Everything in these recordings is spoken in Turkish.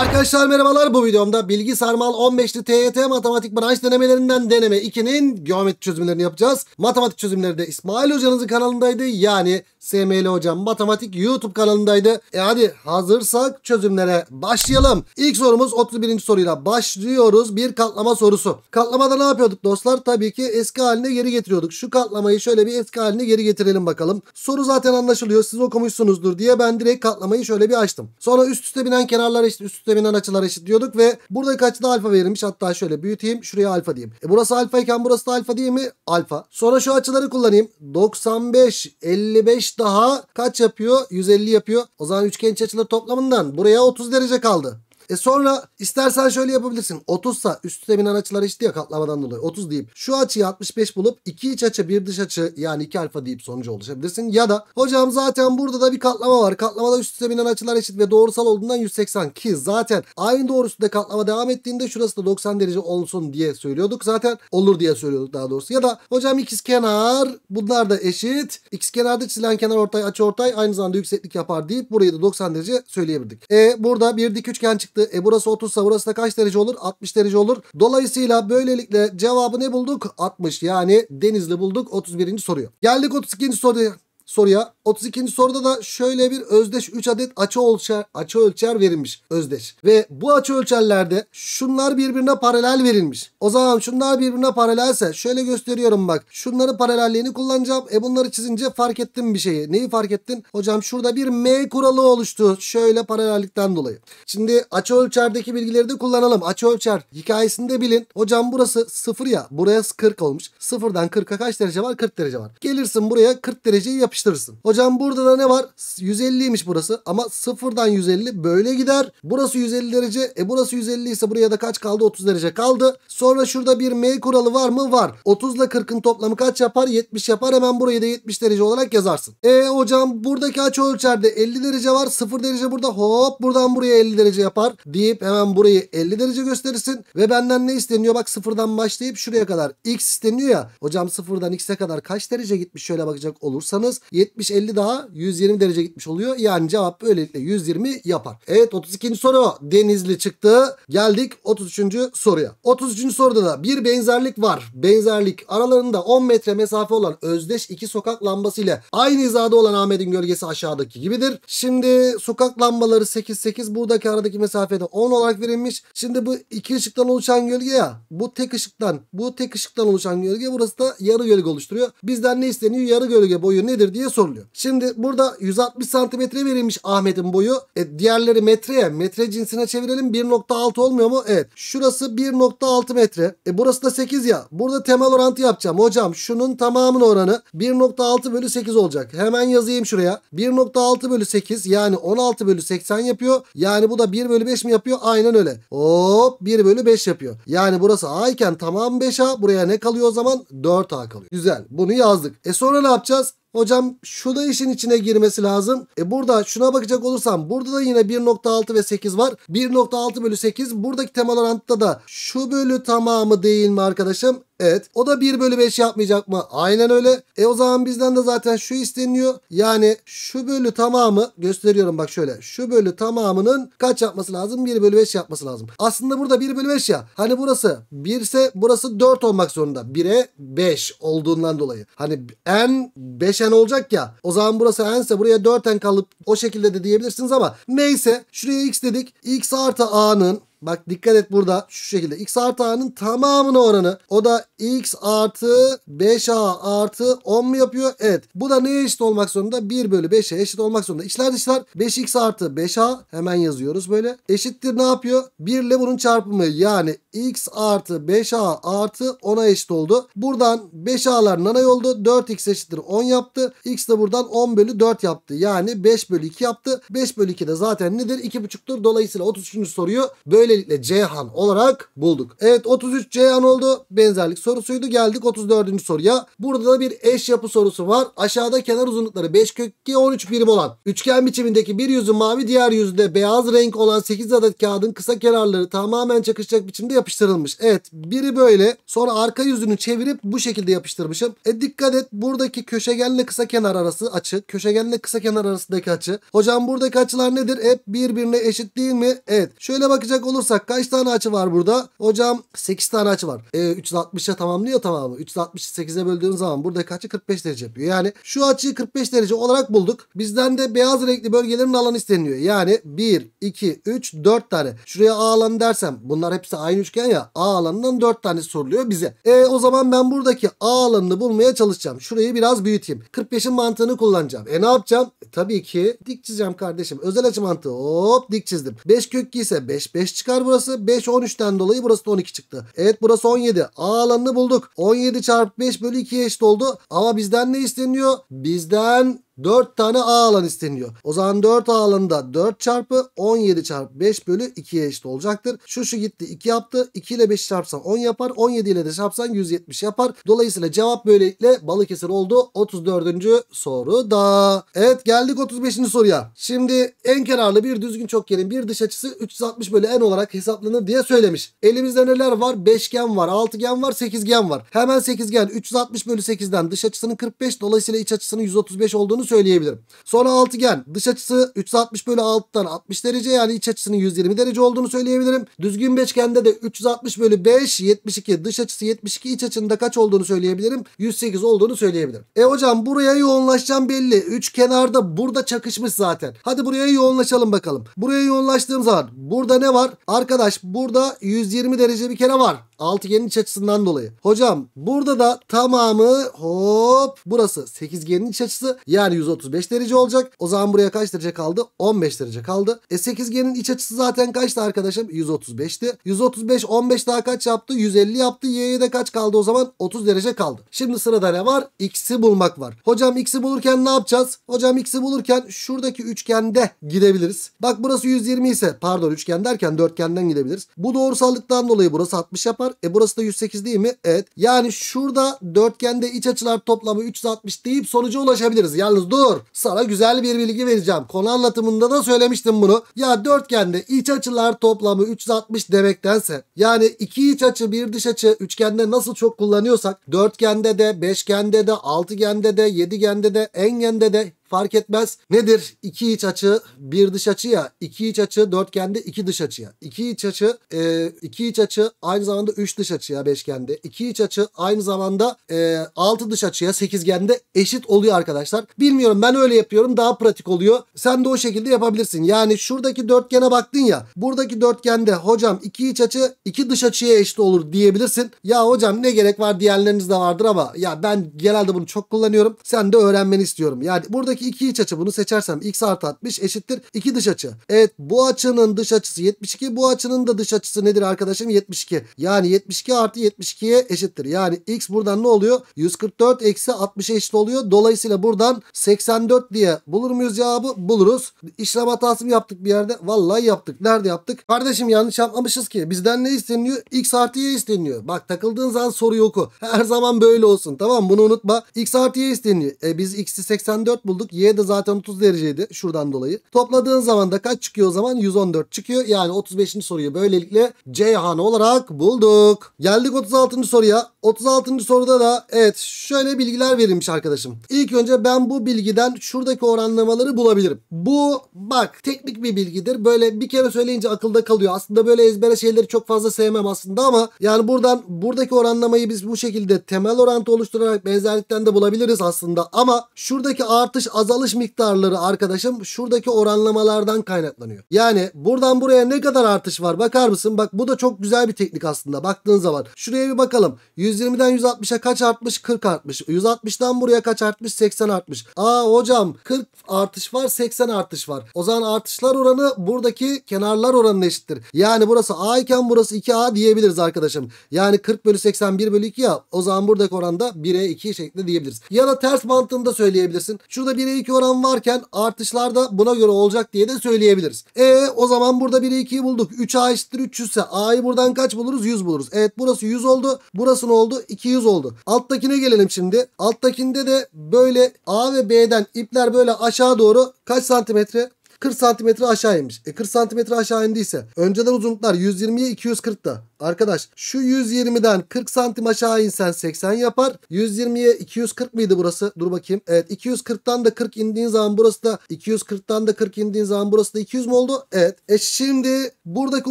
Arkadaşlar merhabalar bu videomda Bilgi Sarmal 15'li TYT Matematik Branş Denemelerinden Deneme 2'nin geometri çözümlerini yapacağız. Matematik çözümleri de İsmail Hoca'nızın kanalındaydı. Yani SML Hocam Matematik YouTube kanalındaydı. E hadi hazırsak çözümlere başlayalım. İlk sorumuz 31. soruyla başlıyoruz. Bir katlama sorusu. Katlamada ne yapıyorduk dostlar? Tabii ki eski haline geri getiriyorduk. Şu katlamayı şöyle bir eski haline geri getirelim bakalım. Soru zaten anlaşılıyor. Siz okumuşsunuzdur diye ben direkt katlamayı şöyle bir açtım. Sonra üst üste binen kenarlar işte üst üste kütleminden açılar eşitliyorduk ve buradaki açıda alfa verilmiş. Hatta şöyle büyüteyim. Şuraya alfa diyeyim. E burası alfa iken burası da alfa değil mi? Alfa. Sonra şu açıları kullanayım. 95, 55 daha kaç yapıyor? 150 yapıyor. O zaman üçgen iç açıları toplamından buraya 30 derece kaldı. E sonra istersen şöyle yapabilirsin. 30 sa üstüne binen açılar eşit ya katlamadan dolayı. 30 deyip şu açıyı 65 bulup iki iç açı bir dış açı yani 2 alfa deyip sonucu ulaşabilirsin. Ya da hocam zaten burada da bir katlama var. Katlamada üstüne binen açılar eşit ve doğrusal olduğundan 180 ki zaten aynı doğrusunda katlama devam ettiğinde şurası da 90 derece olsun diye söylüyorduk. Zaten olur diye söylüyorduk daha doğrusu. Ya da hocam ikiz kenar bunlar da eşit. İkiz kenarda çizilen kenar ortay açı ortay aynı zamanda yükseklik yapar deyip burayı da 90 derece söyleyebildik. E burada bir dik üçgen çıktı çıktı. E burası 30 sa burası da kaç derece olur? 60 derece olur. Dolayısıyla böylelikle cevabı ne bulduk? 60 yani Denizli bulduk 31. soruyu. Geldik 32. soruya soruya. 32. soruda da şöyle bir özdeş 3 adet açı ölçer, açı ölçer verilmiş özdeş. Ve bu açı ölçerlerde şunlar birbirine paralel verilmiş. O zaman şunlar birbirine paralelse şöyle gösteriyorum bak. Şunları paralelliğini kullanacağım. E bunları çizince fark ettim bir şeyi. Neyi fark ettin? Hocam şurada bir M kuralı oluştu. Şöyle paralellikten dolayı. Şimdi açı ölçerdeki bilgileri de kullanalım. Açı ölçer hikayesini de bilin. Hocam burası 0 ya. Buraya 40 olmuş. 0'dan 40'a kaç derece var? 40 derece var. Gelirsin buraya 40 dereceyi yapış sıkıştırırsın. Hocam burada da ne var? 150'ymiş burası ama sıfırdan 150 böyle gider. Burası 150 derece. E burası 150 ise buraya da kaç kaldı? 30 derece kaldı. Sonra şurada bir M kuralı var mı? Var. 30 ile 40'ın toplamı kaç yapar? 70 yapar. Hemen burayı da 70 derece olarak yazarsın. E hocam buradaki açı ölçerde 50 derece var. 0 derece burada. Hop buradan buraya 50 derece yapar deyip hemen burayı 50 derece gösterirsin. Ve benden ne isteniyor? Bak sıfırdan başlayıp şuraya kadar x isteniyor ya. Hocam sıfırdan x'e kadar kaç derece gitmiş şöyle bakacak olursanız 70-50 daha 120 derece gitmiş oluyor. Yani cevap böylelikle 120 yapar. Evet 32. soru Denizli çıktı. Geldik 33. soruya. 33. soruda da bir benzerlik var. Benzerlik aralarında 10 metre mesafe olan özdeş iki sokak lambası ile aynı hizada olan Ahmet'in gölgesi aşağıdaki gibidir. Şimdi sokak lambaları 8-8 buradaki aradaki mesafede 10 olarak verilmiş. Şimdi bu iki ışıktan oluşan gölge ya bu tek ışıktan bu tek ışıktan oluşan gölge burası da yarı gölge oluşturuyor. Bizden ne isteniyor? Yarı gölge boyu nedir diye diye soruluyor. Şimdi burada 160 santimetre verilmiş Ahmet'in boyu. E, diğerleri metreye metre cinsine çevirelim 1.6 olmuyor mu? Evet. Şurası 1.6 metre. E, burası da 8 ya. Burada temel orantı yapacağım. Hocam şunun tamamının oranı 1.6 bölü 8 olacak. Hemen yazayım şuraya. 1.6 bölü 8 yani 16 bölü 80 yapıyor. Yani bu da 1 bölü 5 mi yapıyor? Aynen öyle. Hop 1 bölü 5 yapıyor. Yani burası A iken tamam 5A. Buraya ne kalıyor o zaman? 4A kalıyor. Güzel. Bunu yazdık. E sonra ne yapacağız? Hocam şu da işin içine girmesi lazım. E burada şuna bakacak olursam burada da yine 1.6 ve 8 var. 1.6 bölü 8 buradaki temalar antta da şu bölü tamamı değil mi arkadaşım? Evet. O da 1 bölü 5 yapmayacak mı? Aynen öyle. E o zaman bizden de zaten şu isteniyor. Yani şu bölü tamamı gösteriyorum bak şöyle. Şu bölü tamamının kaç yapması lazım? 1 bölü 5 yapması lazım. Aslında burada 1 bölü 5 ya. Hani burası 1 ise burası 4 olmak zorunda. 1'e 5 olduğundan dolayı. Hani n 5n olacak ya. O zaman burası n ise buraya 4n kalıp o şekilde de diyebilirsiniz ama neyse şuraya x dedik. x artı a'nın Bak dikkat et burada şu şekilde. X artı A'nın tamamına oranı. O da X artı 5A artı 10 mu yapıyor? Evet. Bu da neye eşit olmak zorunda? 1 bölü 5'e eşit olmak zorunda. İşler dışlar 5X artı 5A hemen yazıyoruz böyle. Eşittir ne yapıyor? 1 ile bunun çarpımı yani X artı 5A artı 10'a eşit oldu. Buradan 5A'lar nanay oldu. 4X eşittir 10 yaptı. X de buradan 10 bölü 4 yaptı. Yani 5 bölü 2 yaptı. 5 bölü 2 de zaten nedir? 2,5'tur. Dolayısıyla 33. soruyu böyle Böylelikle Ceyhan olarak bulduk. Evet 33 Ceyhan oldu. Benzerlik sorusuydu. Geldik 34. soruya. Burada da bir eş yapı sorusu var. Aşağıda kenar uzunlukları 5 kök 2 13 birim olan üçgen biçimindeki bir yüzü mavi diğer yüzde beyaz renk olan 8 adet kağıdın kısa kenarları tamamen çakışacak biçimde yapıştırılmış. Evet biri böyle sonra arka yüzünü çevirip bu şekilde yapıştırmışım. E dikkat et buradaki köşegenle kısa kenar arası açı. Köşegenle kısa kenar arasındaki açı. Hocam buradaki açılar nedir? Hep birbirine eşit değil mi? Evet. Şöyle bakacak olursak olursak kaç tane açı var burada? Hocam 8 tane açı var. E, 360'a tamamlıyor tamamı. 360'ı 8'e böldüğün zaman buradaki kaçı 45 derece yapıyor. Yani şu açıyı 45 derece olarak bulduk. Bizden de beyaz renkli bölgelerin alanı isteniyor Yani 1, 2, 3, 4 tane. Şuraya A alanı dersem bunlar hepsi aynı üçgen ya. A alanından 4 tane soruluyor bize. E o zaman ben buradaki A alanını bulmaya çalışacağım. Şurayı biraz büyüteyim. 45'in mantığını kullanacağım. E ne yapacağım? E, tabii ki dik çizeceğim kardeşim. Özel açı mantığı. Hop dik çizdim. 5 kök ise 5, 5 çıkar çıkar burası? 5 13'ten dolayı burası da 12 çıktı. Evet burası 17. A alanını bulduk. 17 çarpı 5 bölü 2'ye eşit oldu. Ama bizden ne isteniyor? Bizden 4 tane A alan isteniyor. O zaman 4 A alanında 4 çarpı 17 çarpı 5 bölü 2'ye eşit olacaktır. Şu şu gitti 2 yaptı. 2 ile 5 çarpsan 10 yapar. 17 ile de çarpsan 170 yapar. Dolayısıyla cevap böylelikle Balıkesir oldu. 34. soru da. Evet geldik 35. soruya. Şimdi en kenarlı bir düzgün çokgenin bir dış açısı 360 bölü n olarak hesaplanır diye söylemiş. Elimizde neler var? Beşgen var, altıgen var, sekizgen var. Hemen sekizgen 360 bölü 8'den dış açısının 45 dolayısıyla iç açısının 135 olduğunu söyleyebilirim. Sonra altıgen dış açısı 360 bölü 6'dan 60 derece yani iç açısının 120 derece olduğunu söyleyebilirim. Düzgün beşgende de 360 bölü 5 72 dış açısı 72 iç açının da kaç olduğunu söyleyebilirim. 108 olduğunu söyleyebilirim. E hocam buraya yoğunlaşacağım belli. Üç kenarda burada çakışmış zaten. Hadi buraya yoğunlaşalım bakalım. Buraya yoğunlaştığım zaman burada ne var? Arkadaş burada 120 derece bir kere var. Altıgenin iç açısından dolayı. Hocam burada da tamamı hop burası sekizgenin iç açısı yani yani 135 derece olacak. O zaman buraya kaç derece kaldı? 15 derece kaldı. E 8 sekizgenin iç açısı zaten kaçtı arkadaşım? 135'ti. 135 15 daha kaç yaptı? 150 yaptı. Y'ye de kaç kaldı o zaman? 30 derece kaldı. Şimdi sırada ne var? X'i bulmak var. Hocam X'i bulurken ne yapacağız? Hocam X'i bulurken şuradaki üçgende gidebiliriz. Bak burası 120 ise pardon üçgen derken dörtgenden gidebiliriz. Bu doğrusallıktan dolayı burası 60 yapar. E burası da 108 değil mi? Evet. Yani şurada dörtgende iç açılar toplamı 360 deyip sonuca ulaşabiliriz. Yalnız musunuz? Dur. Sana güzel bir bilgi vereceğim. Konu anlatımında da söylemiştim bunu. Ya dörtgende iç açılar toplamı 360 demektense yani iki iç açı bir dış açı üçgende nasıl çok kullanıyorsak dörtgende de beşgende de altıgende de yedigende de engende de fark etmez. Nedir? İki iç açı bir dış açı ya. İki iç açı dörtgende iki dış açıya. İki iç açı e, iki iç açı aynı zamanda üç dış açıya beşgende. İki iç açı aynı zamanda e, altı dış açıya sekizgende eşit oluyor arkadaşlar. Bilmiyorum ben öyle yapıyorum daha pratik oluyor. Sen de o şekilde yapabilirsin. Yani şuradaki dörtgene baktın ya. Buradaki dörtgende hocam iki iç açı iki dış açıya eşit olur diyebilirsin. Ya hocam ne gerek var diyenleriniz de vardır ama ya ben genelde bunu çok kullanıyorum. Sen de öğrenmeni istiyorum. Yani buradaki Buradaki iki iç açı bunu seçersem x artı 60 eşittir 2 dış açı. Evet bu açının dış açısı 72. Bu açının da dış açısı nedir arkadaşım? 72. Yani 72 artı 72'ye eşittir. Yani x buradan ne oluyor? 144 eksi 60'a eşit oluyor. Dolayısıyla buradan 84 diye bulur muyuz cevabı? Buluruz. İşlem hatası mı yaptık bir yerde? Vallahi yaptık. Nerede yaptık? Kardeşim yanlış yapmamışız ki. Bizden ne isteniyor? x artı y isteniyor. Bak takıldığın zaman soruyu oku. Her zaman böyle olsun. Tamam bunu unutma. x artı y isteniyor. E, biz x'i 84 bulduk almıştık. Y de zaten 30 dereceydi şuradan dolayı. Topladığın zaman da kaç çıkıyor o zaman? 114 çıkıyor. Yani 35. soruyu böylelikle Ceyhan olarak bulduk. Geldik 36. soruya. 36. soruda da evet şöyle bilgiler verilmiş arkadaşım. İlk önce ben bu bilgiden şuradaki oranlamaları bulabilirim. Bu bak teknik bir bilgidir. Böyle bir kere söyleyince akılda kalıyor. Aslında böyle ezbere şeyleri çok fazla sevmem aslında ama yani buradan buradaki oranlamayı biz bu şekilde temel orantı oluşturarak benzerlikten de bulabiliriz aslında. Ama şuradaki artış azalış miktarları arkadaşım şuradaki oranlamalardan kaynaklanıyor. Yani buradan buraya ne kadar artış var bakar mısın? Bak bu da çok güzel bir teknik aslında baktığın zaman. Şuraya bir bakalım. 120'den 160'a kaç artmış? 40 artmış. 160'dan buraya kaç artmış? 80 artmış. Aa hocam 40 artış var 80 artış var. O zaman artışlar oranı buradaki kenarlar oranına eşittir. Yani burası A iken burası 2A diyebiliriz arkadaşım. Yani 40 bölü 80 1 bölü 2 ya. O zaman buradaki oranda 1'e 2 şeklinde diyebiliriz. Ya da ters mantığında söyleyebilirsin. Şurada 1'e 1'e 2 oran varken artışlar da buna göre olacak diye de söyleyebiliriz. E o zaman burada 1'e 2'yi bulduk. 3A eşittir 300 ise A'yı buradan kaç buluruz? 100 buluruz. Evet burası 100 oldu. Burası ne oldu? 200 oldu. Alttakine gelelim şimdi. Alttakinde de böyle A ve B'den ipler böyle aşağı doğru kaç santimetre? 40 santimetre aşağı inmiş. E 40 santimetre aşağı indiyse önceden uzunluklar 120'ye 240'da. Arkadaş şu 120'den 40 santim aşağı insen 80 yapar. 120'ye 240 mıydı burası? Dur bakayım. Evet 240'tan da 40 indiğin zaman burası da 240'tan da 40 indiğin zaman burası da 200 mü oldu? Evet. E şimdi buradaki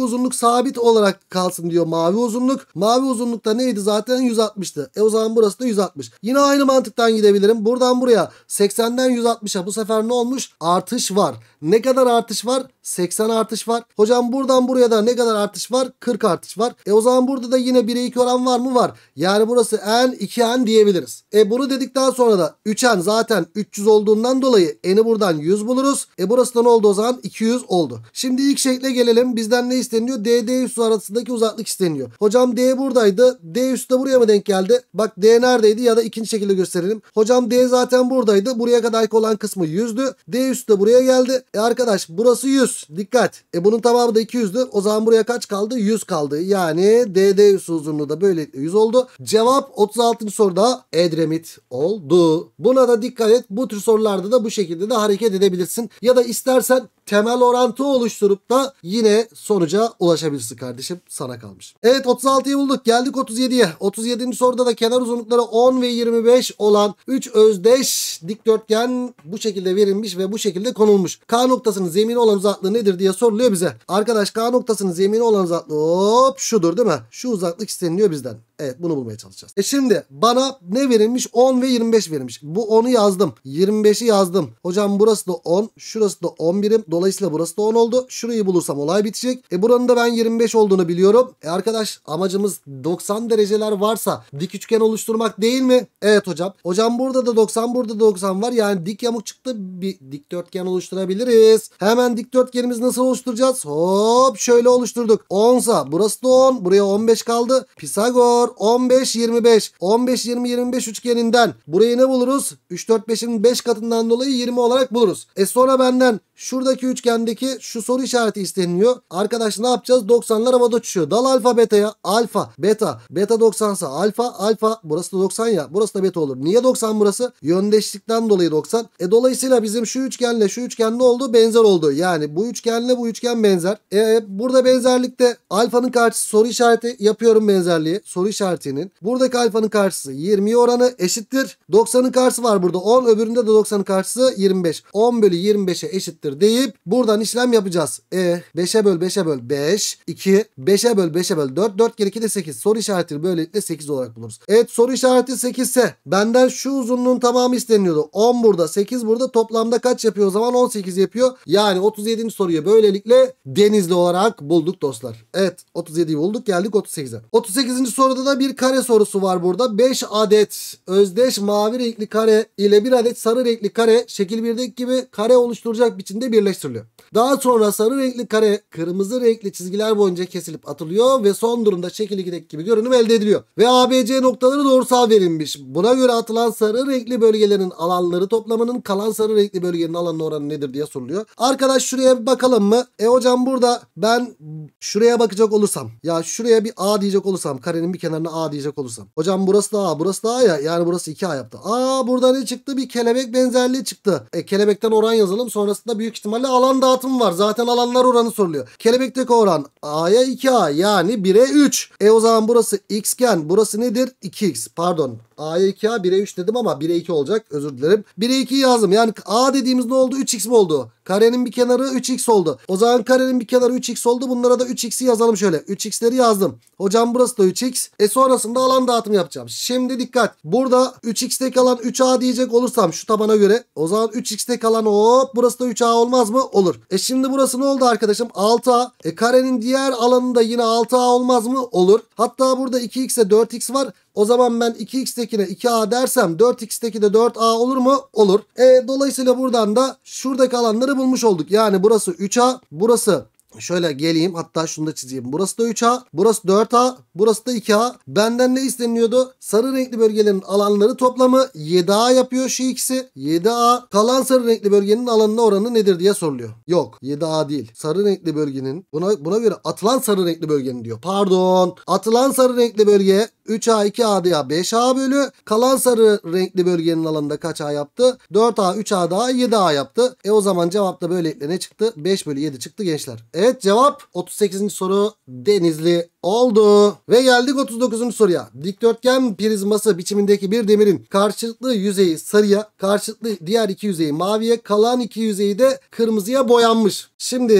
uzunluk sabit olarak kalsın diyor mavi uzunluk. Mavi uzunlukta neydi zaten 160'tı. E o zaman burası da 160. Yine aynı mantıktan gidebilirim. Buradan buraya 80'den 160'a bu sefer ne olmuş? Artış var. Ne kadar artış var? 80 artış var. Hocam buradan buraya da ne kadar artış var? 40 artış var. E o zaman burada da yine 1'e 2 oran var mı? Var. Yani burası n 2n diyebiliriz. E bunu dedikten sonra da 3n zaten 300 olduğundan dolayı n'i buradan 100 buluruz. E burası da ne oldu o zaman? 200 oldu. Şimdi ilk şekle gelelim. Bizden ne isteniyor? D, D üssü arasındaki uzaklık isteniyor. Hocam D buradaydı. D üssü de buraya mı denk geldi? Bak D neredeydi ya da ikinci şekilde gösterelim. Hocam D zaten buradaydı. Buraya kadarki olan kısmı 100'dü. D üssü de buraya geldi. E arkadaş burası 100. Dikkat. E bunun tamamı da 200'dü. O zaman buraya kaç kaldı? 100 kaldı. Yani yani DD uzunluğu da böyle 100 oldu. Cevap 36. soruda Edremit oldu. Buna da dikkat et. Bu tür sorularda da bu şekilde de hareket edebilirsin. Ya da istersen temel orantı oluşturup da yine sonuca ulaşabilirsin kardeşim. Sana kalmış. Evet 36'yı bulduk. Geldik 37'ye. 37. soruda da kenar uzunlukları 10 ve 25 olan 3 özdeş dikdörtgen bu şekilde verilmiş ve bu şekilde konulmuş. K noktasının zemini olan uzaklığı nedir diye soruluyor bize. Arkadaş K noktasının zemini olan uzaklığı hop şu şudur değil mi? Şu uzaklık isteniliyor bizden. Evet bunu bulmaya çalışacağız. E şimdi bana ne verilmiş? 10 ve 25 verilmiş. Bu 10'u yazdım. 25'i yazdım. Hocam burası da 10. Şurası da 11'im. Dolayısıyla burası da 10 oldu. Şurayı bulursam olay bitecek. E buranın da ben 25 olduğunu biliyorum. E arkadaş amacımız 90 dereceler varsa dik üçgen oluşturmak değil mi? Evet hocam. Hocam burada da 90 burada da 90 var. Yani dik yamuk çıktı. Bir dikdörtgen oluşturabiliriz. Hemen dikdörtgenimizi nasıl oluşturacağız? Hop şöyle oluşturduk. 10 sa burası da 10. 10. Buraya 15 kaldı. Pisagor 15 25. 15 20 25 üçgeninden. Burayı ne buluruz? 3 4 5'in 5 katından dolayı 20 olarak buluruz. E sonra benden şuradaki üçgendeki şu soru işareti isteniyor. Arkadaş ne yapacağız? 90'lar havada uçuşuyor. Dal alfa beta'ya. Alfa beta. Beta 90 ise alfa alfa. Burası da 90 ya. Burası da beta olur. Niye 90 burası? Yöndeşlikten dolayı 90. E dolayısıyla bizim şu üçgenle şu üçgen ne oldu? Benzer oldu. Yani bu üçgenle bu üçgen benzer. E burada benzerlikte alfanın karşısı soru işareti yapıyorum benzerliği. Soru işaretinin. Buradaki alfanın karşısı 20 oranı eşittir. 90'ın karşısı var burada 10. Öbüründe de 90'ın karşısı 25. 10 bölü 25'e eşittir deyip buradan işlem yapacağız. E 5'e böl 5'e böl 5. 2. 5'e böl 5'e böl 4. 4 kere 2 de 8. Soru işareti böylelikle 8 olarak buluruz. Evet soru işareti 8 ise benden şu uzunluğun tamamı isteniyordu. 10 burada 8 burada toplamda kaç yapıyor o zaman 18 yapıyor. Yani 37. soruyu böylelikle denizli olarak bulduk dostlar. Evet 37'yi olduk geldik 38'e. 38. soruda da bir kare sorusu var burada. 5 adet özdeş mavi renkli kare ile bir adet sarı renkli kare şekil 1'deki gibi kare oluşturacak biçimde birleştiriliyor. Daha sonra sarı renkli kare kırmızı renkli çizgiler boyunca kesilip atılıyor ve son durumda şekil 2'deki gibi görünüm elde ediliyor. Ve ABC noktaları doğrusal verilmiş. Buna göre atılan sarı renkli bölgelerin alanları toplamının kalan sarı renkli bölgenin alanı oranı nedir diye soruluyor. Arkadaş şuraya bakalım mı? E hocam burada ben şuraya bakacak olursam ya şuraya bir A diyecek olursam karenin bir kenarına A diyecek olursam. Hocam burası da A burası da A ya yani burası 2A yaptı. Aa burada ne çıktı? Bir kelebek benzerliği çıktı. E kelebekten oran yazalım sonrasında büyük ihtimalle alan dağıtımı var. Zaten alanlar oranı soruluyor. Kelebekteki oran A'ya 2A yani 1'e 3. E o zaman burası X burası nedir? 2X pardon A'ya 2A 1'e 3 dedim ama 1'e 2 olacak özür dilerim. 1'e 2 yazdım yani A dediğimiz ne oldu 3x mi oldu? Karenin bir kenarı 3x oldu. O zaman karenin bir kenarı 3x oldu. Bunlara da 3x'i yazalım şöyle. 3x'leri yazdım. Hocam burası da 3x. E sonrasında alan dağıtımı yapacağım. Şimdi dikkat. Burada 3x'te kalan 3a diyecek olursam şu tabana göre. O zaman 3x'te kalan hop burası da 3a olmaz mı? Olur. E şimdi burası ne oldu arkadaşım? 6a. E karenin diğer alanında yine 6a olmaz mı? Olur. Hatta burada 2x'e 4x var. O zaman ben 2x'tekine 2a dersem 4x'teki de 4a olur mu? Olur. E, dolayısıyla buradan da şuradaki alanları bulmuş olduk. Yani burası 3a burası Şöyle geleyim hatta şunu da çizeyim. Burası da 3A, burası 4A, burası da 2A. Benden ne isteniyordu? Sarı renkli bölgenin alanları toplamı 7A yapıyor şu ikisi. 7A kalan sarı renkli bölgenin alanına oranı nedir diye soruluyor. Yok 7A değil. Sarı renkli bölgenin buna, buna göre atılan sarı renkli bölgenin diyor. Pardon atılan sarı renkli bölge 3A 2A ya 5A bölü kalan sarı renkli bölgenin alanında kaç A yaptı? 4A 3A daha 7A yaptı. E o zaman cevap da böylelikle ne çıktı? 5 bölü 7 çıktı gençler. Evet cevap 38. soru Denizli Oldu. Ve geldik 39. soruya. Dikdörtgen prizması biçimindeki bir demirin karşılıklı yüzeyi sarıya, karşılıklı diğer iki yüzeyi maviye, kalan iki yüzeyi de kırmızıya boyanmış. Şimdi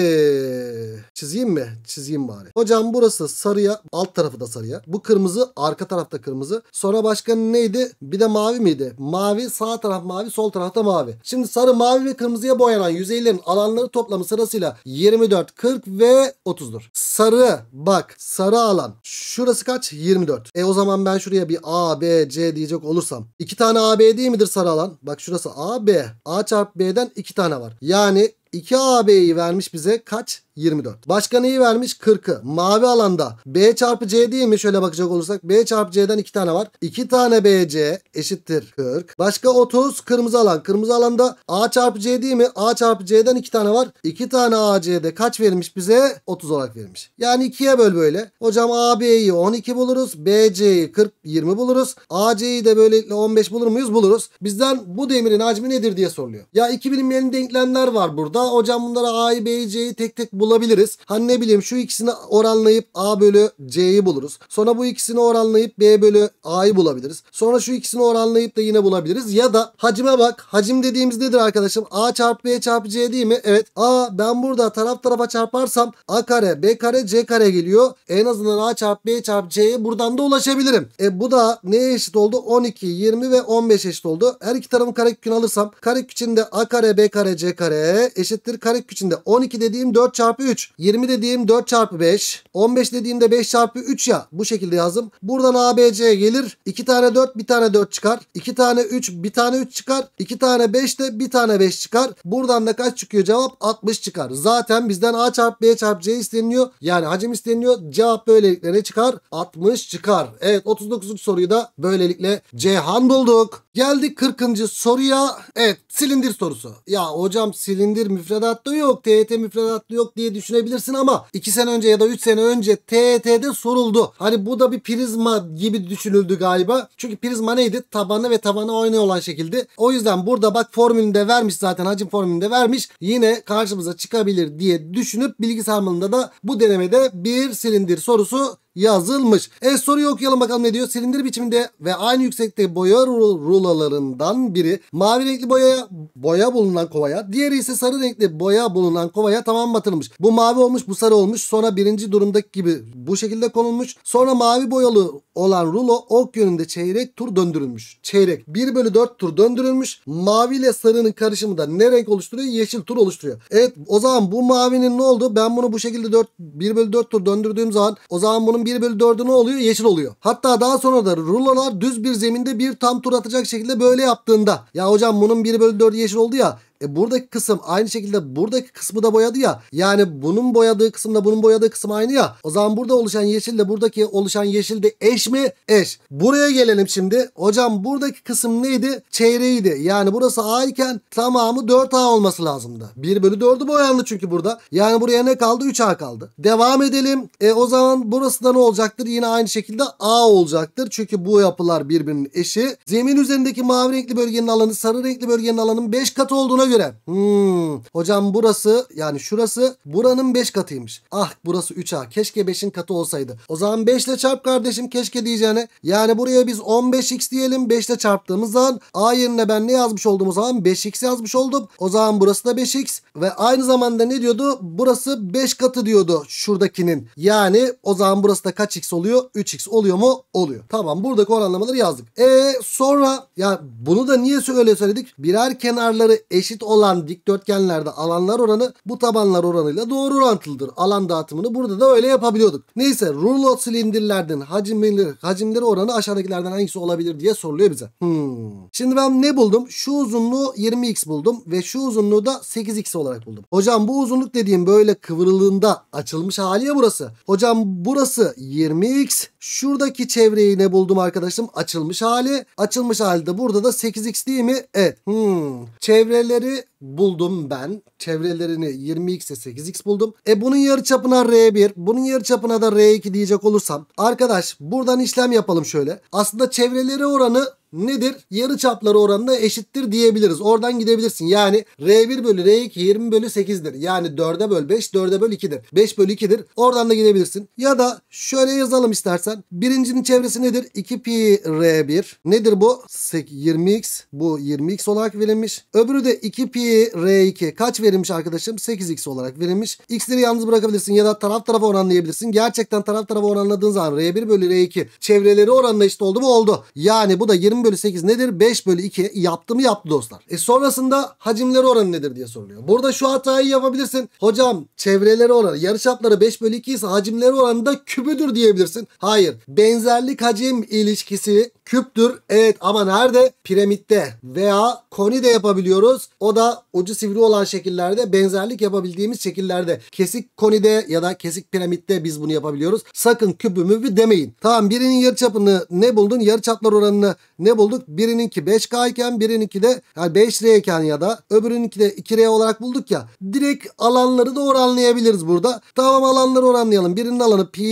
çizeyim mi? Çizeyim bari. Hocam burası sarıya, alt tarafı da sarıya. Bu kırmızı, arka tarafta kırmızı. Sonra başka neydi? Bir de mavi miydi? Mavi, sağ taraf mavi, sol tarafta mavi. Şimdi sarı, mavi ve kırmızıya boyanan yüzeylerin alanları toplamı sırasıyla 24, 40 ve 30'dur. Sarı, bak sarı ara alan. Şurası kaç? 24. E o zaman ben şuraya bir A, B, C diyecek olursam. iki tane A, B değil midir sarı alan? Bak şurası A, B. A çarpı B'den iki tane var. Yani 2AB'yi vermiş bize kaç? 24. Başka neyi vermiş? 40'ı. Mavi alanda B çarpı C değil mi? Şöyle bakacak olursak B çarpı C'den 2 tane var. 2 tane BC eşittir 40. Başka 30 kırmızı alan. Kırmızı alanda A çarpı C değil mi? A çarpı C'den 2 tane var. 2 tane AC'de kaç vermiş bize? 30 olarak vermiş. Yani 2'ye böl böyle. Hocam AB'yi 12 buluruz. BC'yi 40 20 buluruz. AC'yi de böylelikle 15 bulur muyuz? Buluruz. Bizden bu demirin hacmi nedir diye soruluyor. Ya 2 bilinmeyen denklemler var burada da hocam bunlara A'yı B'yi C'yi tek tek bulabiliriz. Hani ne bileyim şu ikisini oranlayıp A bölü C'yi buluruz. Sonra bu ikisini oranlayıp B bölü A'yı bulabiliriz. Sonra şu ikisini oranlayıp da yine bulabiliriz. Ya da hacime bak. Hacim dediğimiz nedir arkadaşım? A çarpı B çarpı C değil mi? Evet. A ben burada taraf tarafa çarparsam A kare B kare C kare geliyor. En azından A çarpı B çarpı C'ye buradan da ulaşabilirim. E bu da neye eşit oldu? 12, 20 ve 15 eşit oldu. Her iki tarafın kareküçünü alırsam kareküçünde A kare B kare C kare eşit eşittir karek içinde. 12 dediğim 4 çarpı 3. 20 dediğim 4 çarpı 5. 15 dediğimde 5 çarpı 3 ya. Bu şekilde yazdım. Buradan abc gelir. 2 tane 4 bir tane 4 çıkar. 2 tane 3 bir tane 3 çıkar. 2 tane 5 de bir tane 5 çıkar. Buradan da kaç çıkıyor cevap? 60 çıkar. Zaten bizden A çarpı B çarpı C isteniyor. Yani hacim isteniyor. Cevap böylelikle ne çıkar? 60 çıkar. Evet 39. soruyu da böylelikle Ceyhan bulduk. Geldik 40. soruya. Evet silindir sorusu. Ya hocam silindir mi Müfredatlı yok, TET müfredatlı yok diye düşünebilirsin ama 2 sene önce ya da 3 sene önce TET'de soruldu. Hani bu da bir prizma gibi düşünüldü galiba. Çünkü prizma neydi? Tabanı ve tabanı oynuyor olan şekilde. O yüzden burada bak formülünde vermiş zaten hacim formülünde vermiş. Yine karşımıza çıkabilir diye düşünüp bilgisayar da da bu denemede bir silindir sorusu yazılmış. E soruyu okuyalım bakalım ne diyor. Silindir biçiminde ve aynı yüksekte boya rulolarından biri mavi renkli boyaya boya bulunan kovaya, diğeri ise sarı renkli boya bulunan kovaya tamam batırılmış. Bu mavi olmuş, bu sarı olmuş. Sonra birinci durumdaki gibi bu şekilde konulmuş. Sonra mavi boyalı olan rulo ok yönünde çeyrek tur döndürülmüş. Çeyrek 1 bölü 4 tur döndürülmüş. Mavi ile sarının karışımı da ne renk oluşturuyor? Yeşil tur oluşturuyor. Evet o zaman bu mavinin ne oldu? Ben bunu bu şekilde 4, 1 bölü 4 tur döndürdüğüm zaman o zaman bunun bunun 1 bölü 4'ü ne oluyor? Yeşil oluyor. Hatta daha sonra da rulolar düz bir zeminde bir tam tur atacak şekilde böyle yaptığında. Ya hocam bunun 1 bölü 4'ü yeşil oldu ya e buradaki kısım aynı şekilde buradaki kısmı da boyadı ya. Yani bunun boyadığı kısımla bunun boyadığı kısım aynı ya. O zaman burada oluşan yeşil de buradaki oluşan yeşil de eş mi? Eş. Buraya gelelim şimdi. Hocam buradaki kısım neydi? Çeyreğiydi. Yani burası A iken tamamı 4A olması lazımdı. 1 bölü 4'ü boyandı çünkü burada. Yani buraya ne kaldı? 3A kaldı. Devam edelim. E o zaman burası da ne olacaktır? Yine aynı şekilde A olacaktır. Çünkü bu yapılar birbirinin eşi. Zemin üzerindeki mavi renkli bölgenin alanı sarı renkli bölgenin alanın 5 katı olduğuna göre hmm, hocam burası yani şurası buranın 5 katıymış. Ah burası 3A keşke 5'in katı olsaydı. O zaman 5 ile çarp kardeşim keşke diyeceğine. Yani buraya biz 15x diyelim 5 ile çarptığımız zaman A yerine ben ne yazmış oldum o zaman 5x yazmış oldum. O zaman burası da 5x ve aynı zamanda ne diyordu? Burası 5 katı diyordu şuradakinin. Yani o zaman burası da kaç x oluyor? 3x oluyor mu? Oluyor. Tamam buradaki oranlamaları yazdık. E sonra ya bunu da niye öyle söyledik? Birer kenarları eşit eşit olan dikdörtgenlerde alanlar oranı bu tabanlar oranıyla doğru orantılıdır. Alan dağıtımını burada da öyle yapabiliyorduk. Neyse rulo silindirlerden hacimleri, hacimleri oranı aşağıdakilerden hangisi olabilir diye soruluyor bize. Hmm. Şimdi ben ne buldum? Şu uzunluğu 20x buldum ve şu uzunluğu da 8x olarak buldum. Hocam bu uzunluk dediğim böyle kıvrılığında açılmış hali ya burası. Hocam burası 20x. Şuradaki çevreyi ne buldum arkadaşım? Açılmış hali. Açılmış halde burada da 8x değil mi? Evet. Hmm. Çevreleri buldum ben. Çevrelerini 20x'e 8x buldum. E bunun yarıçapına r1, bunun yarıçapına da r2 diyecek olursam arkadaş buradan işlem yapalım şöyle. Aslında çevreleri oranı nedir? Yarı çapları oranına eşittir diyebiliriz. Oradan gidebilirsin. Yani R1 bölü R2 20 bölü 8'dir. Yani 4'e böl 5, 4'e böl 2'dir. 5 bölü 2'dir. Oradan da gidebilirsin. Ya da şöyle yazalım istersen. Birincinin çevresi nedir? 2 pi R1. Nedir bu? 20x. Bu 20x olarak verilmiş. Öbürü de 2 pi R2. Kaç verilmiş arkadaşım? 8x olarak verilmiş. X'leri yalnız bırakabilirsin ya da taraf tarafa oranlayabilirsin. Gerçekten taraf tarafa oranladığın zaman R1 bölü R2 çevreleri oranına eşit oldu mu? Oldu. Yani bu da 20 20 bölü 8 nedir? 5 bölü 2 yaptı mı yaptı dostlar. E sonrasında hacimleri oranı nedir diye soruluyor. Burada şu hatayı yapabilirsin. Hocam çevreleri oranı yarıçapları 5 bölü 2 ise hacimleri oranı da kübüdür diyebilirsin. Hayır. Benzerlik hacim ilişkisi küptür. Evet ama nerede? Piramitte veya koni de yapabiliyoruz. O da ucu sivri olan şekillerde benzerlik yapabildiğimiz şekillerde. Kesik konide ya da kesik piramitte biz bunu yapabiliyoruz. Sakın küpü mübü demeyin. Tamam birinin yarı çapını ne buldun? Yarı çaplar oranını ne bulduk? Birininki 5K iken birininki de yani 5R iken ya da öbürününki de 2R olarak bulduk ya. Direkt alanları da oranlayabiliriz burada. Tamam alanları oranlayalım. Birinin alanı pi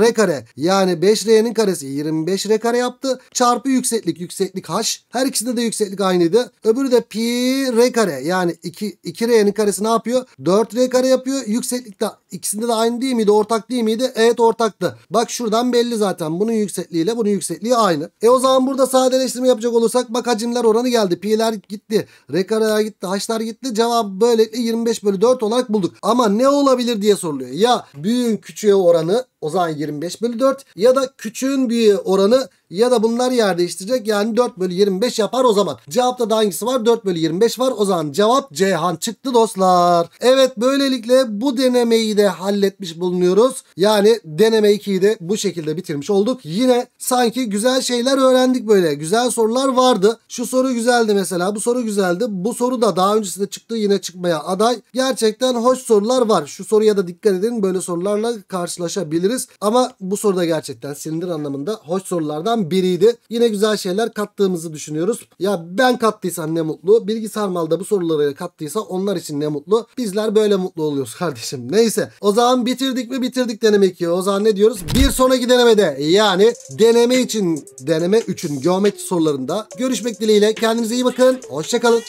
R kare. Yani 5R'nin karesi 25 R kare yaptı çarpı yükseklik yükseklik h. Her ikisinde de yükseklik aynıydı. Öbürü de pi r kare yani 2 2 r'nin karesi ne yapıyor? 4 r kare yapıyor. Yükseklik de ikisinde de aynı değil miydi? Ortak değil miydi? Evet ortaktı. Bak şuradan belli zaten. Bunun yüksekliği ile bunun yüksekliği aynı. E o zaman burada sadeleştirme yapacak olursak bak hacimler oranı geldi. Pi'ler gitti. R kareler gitti. H'lar gitti. Cevabı böylelikle 25 bölü 4 olarak bulduk. Ama ne olabilir diye soruluyor. Ya büyüğün küçüğe oranı o zaman 25 bölü 4 ya da küçüğün büyüğü oranı ya da bunlar yer değiştirecek. Yani 4 bölü 25 yapar o zaman. Cevapta da hangisi var? 4 bölü 25 var. O zaman cevap Ceyhan çıktı dostlar. Evet böylelikle bu denemeyi de halletmiş bulunuyoruz. Yani deneme 2'yi de bu şekilde bitirmiş olduk. Yine sanki güzel şeyler öğrendik böyle. Güzel sorular vardı. Şu soru güzeldi mesela. Bu soru güzeldi. Bu soru da daha öncesinde çıktı yine çıkmaya aday. Gerçekten hoş sorular var. Şu soruya da dikkat edin. Böyle sorularla karşılaşabiliriz diyebiliriz. Ama bu soruda gerçekten silindir anlamında hoş sorulardan biriydi. Yine güzel şeyler kattığımızı düşünüyoruz. Ya ben kattıysam ne mutlu. Bilgisayar malda bu soruları kattıysa onlar için ne mutlu. Bizler böyle mutlu oluyoruz kardeşim. Neyse. O zaman bitirdik mi bitirdik deneme 2'yi. O zaman ne diyoruz? Bir sonraki denemede yani deneme için deneme 3'ün geometri sorularında görüşmek dileğiyle. Kendinize iyi bakın. Hoşçakalın.